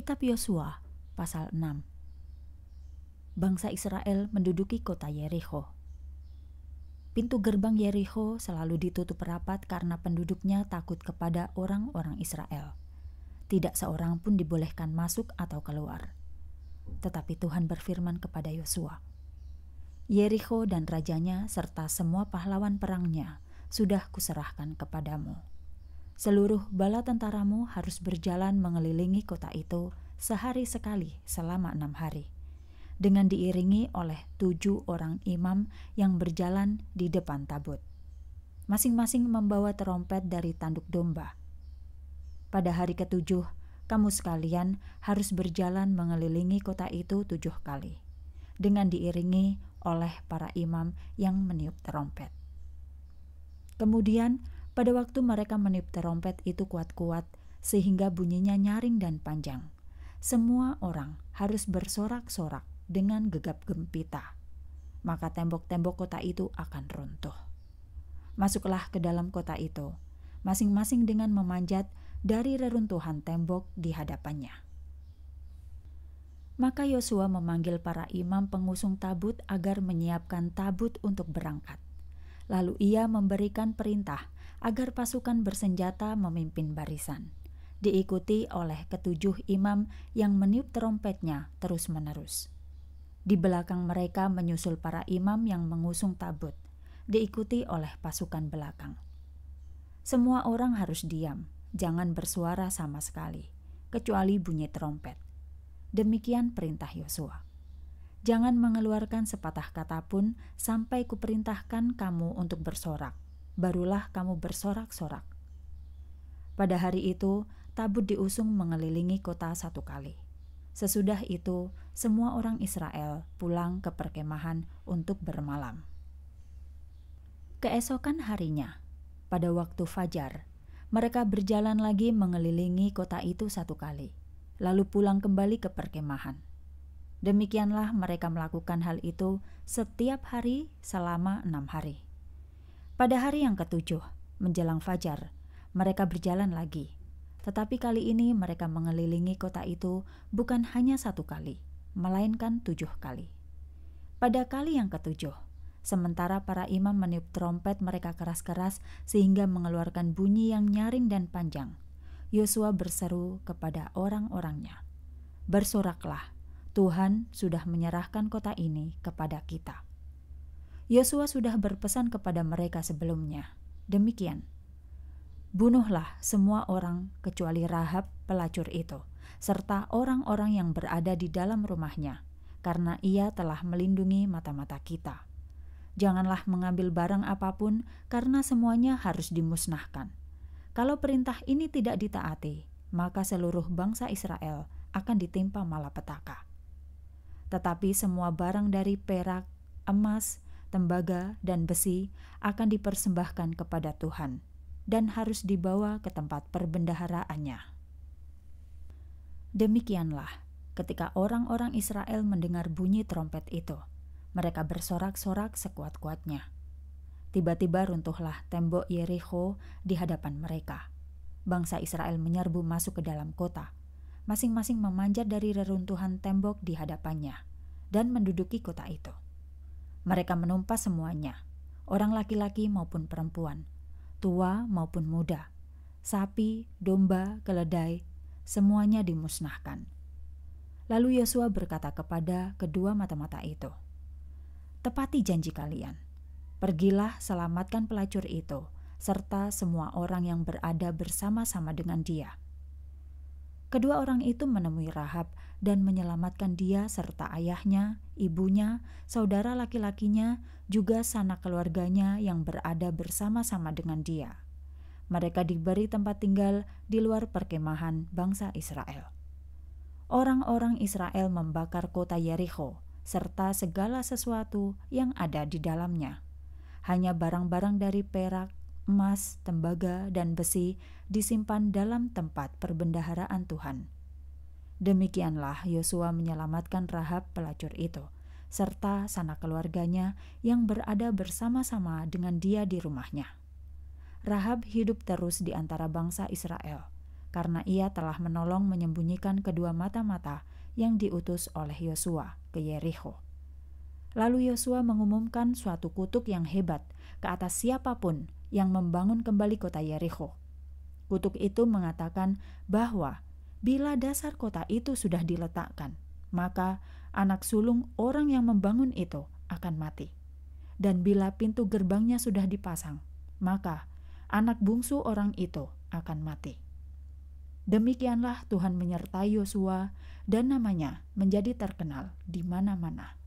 Kitab Yosua pasal 6 Bangsa Israel menduduki kota Yericho. Pintu gerbang Yericho selalu ditutup rapat karena penduduknya takut kepada orang-orang Israel. Tidak seorang pun dibolehkan masuk atau keluar. Tetapi Tuhan berfirman kepada Yosua, Yericho dan rajanya serta semua pahlawan perangnya sudah kuserahkan kepadamu." Seluruh bala tentaramu harus berjalan mengelilingi kota itu sehari sekali selama enam hari, dengan diiringi oleh tujuh orang imam yang berjalan di depan tabut. Masing-masing membawa terompet dari tanduk domba. Pada hari ketujuh, kamu sekalian harus berjalan mengelilingi kota itu tujuh kali, dengan diiringi oleh para imam yang meniup terompet. Kemudian, pada waktu mereka meniup terompet itu kuat-kuat, sehingga bunyinya nyaring dan panjang. Semua orang harus bersorak-sorak dengan gegap gempita. Maka tembok-tembok kota itu akan runtuh. Masuklah ke dalam kota itu, masing-masing dengan memanjat dari reruntuhan tembok di hadapannya. Maka Yosua memanggil para imam pengusung tabut agar menyiapkan tabut untuk berangkat. Lalu ia memberikan perintah agar pasukan bersenjata memimpin barisan, diikuti oleh ketujuh imam yang meniup trompetnya terus-menerus. Di belakang mereka menyusul para imam yang mengusung tabut, diikuti oleh pasukan belakang. Semua orang harus diam, jangan bersuara sama sekali, kecuali bunyi trompet. Demikian perintah Yosua jangan mengeluarkan sepatah kata pun sampai kuperintahkan kamu untuk bersorak. Barulah kamu bersorak-sorak. Pada hari itu, tabut diusung mengelilingi kota satu kali. Sesudah itu, semua orang Israel pulang ke perkemahan untuk bermalam. Keesokan harinya, pada waktu fajar, mereka berjalan lagi mengelilingi kota itu satu kali, lalu pulang kembali ke perkemahan Demikianlah mereka melakukan hal itu setiap hari selama enam hari. Pada hari yang ketujuh, menjelang fajar, mereka berjalan lagi. Tetapi kali ini mereka mengelilingi kota itu bukan hanya satu kali, melainkan tujuh kali. Pada kali yang ketujuh, sementara para imam meniup trompet mereka keras-keras sehingga mengeluarkan bunyi yang nyaring dan panjang, Yosua berseru kepada orang-orangnya, "Bersoraklah!" Tuhan sudah menyerahkan kota ini kepada kita. Yosua sudah berpesan kepada mereka sebelumnya. Demikian. Bunuhlah semua orang kecuali Rahab pelacur itu, serta orang-orang yang berada di dalam rumahnya, karena ia telah melindungi mata-mata kita. Janganlah mengambil barang apapun, karena semuanya harus dimusnahkan. Kalau perintah ini tidak ditaati, maka seluruh bangsa Israel akan ditimpa malapetaka tetapi semua barang dari perak, emas, tembaga, dan besi akan dipersembahkan kepada Tuhan dan harus dibawa ke tempat perbendaharaannya. Demikianlah ketika orang-orang Israel mendengar bunyi trompet itu. Mereka bersorak-sorak sekuat-kuatnya. Tiba-tiba runtuhlah tembok Yeriko di hadapan mereka. Bangsa Israel menyerbu masuk ke dalam kota masing-masing memanjat dari reruntuhan tembok di hadapannya dan menduduki kota itu. Mereka menumpas semuanya, orang laki-laki maupun perempuan, tua maupun muda, sapi, domba, keledai, semuanya dimusnahkan. Lalu Yosua berkata kepada kedua mata-mata itu, "Tepati janji kalian. Pergilah selamatkan pelacur itu serta semua orang yang berada bersama-sama dengan dia." Kedua orang itu menemui Rahab dan menyelamatkan dia serta ayahnya, ibunya, saudara laki-lakinya, juga sanak keluarganya yang berada bersama-sama dengan dia. Mereka diberi tempat tinggal di luar perkemahan bangsa Israel. Orang-orang Israel membakar kota Yeriko serta segala sesuatu yang ada di dalamnya. Hanya barang-barang dari perak, emas, tembaga, dan besi disimpan dalam tempat perbendaharaan Tuhan. Demikianlah Yosua menyelamatkan Rahab pelacur itu, serta sanak keluarganya yang berada bersama-sama dengan dia di rumahnya. Rahab hidup terus di antara bangsa Israel, karena ia telah menolong menyembunyikan kedua mata-mata yang diutus oleh Yosua ke Yeriko. Lalu Yosua mengumumkan suatu kutuk yang hebat ke atas siapapun yang membangun kembali kota Yeriko. Kutuk itu mengatakan bahwa bila dasar kota itu sudah diletakkan, maka anak sulung orang yang membangun itu akan mati. Dan bila pintu gerbangnya sudah dipasang, maka anak bungsu orang itu akan mati. Demikianlah Tuhan menyertai Yosua, dan namanya menjadi terkenal di mana-mana.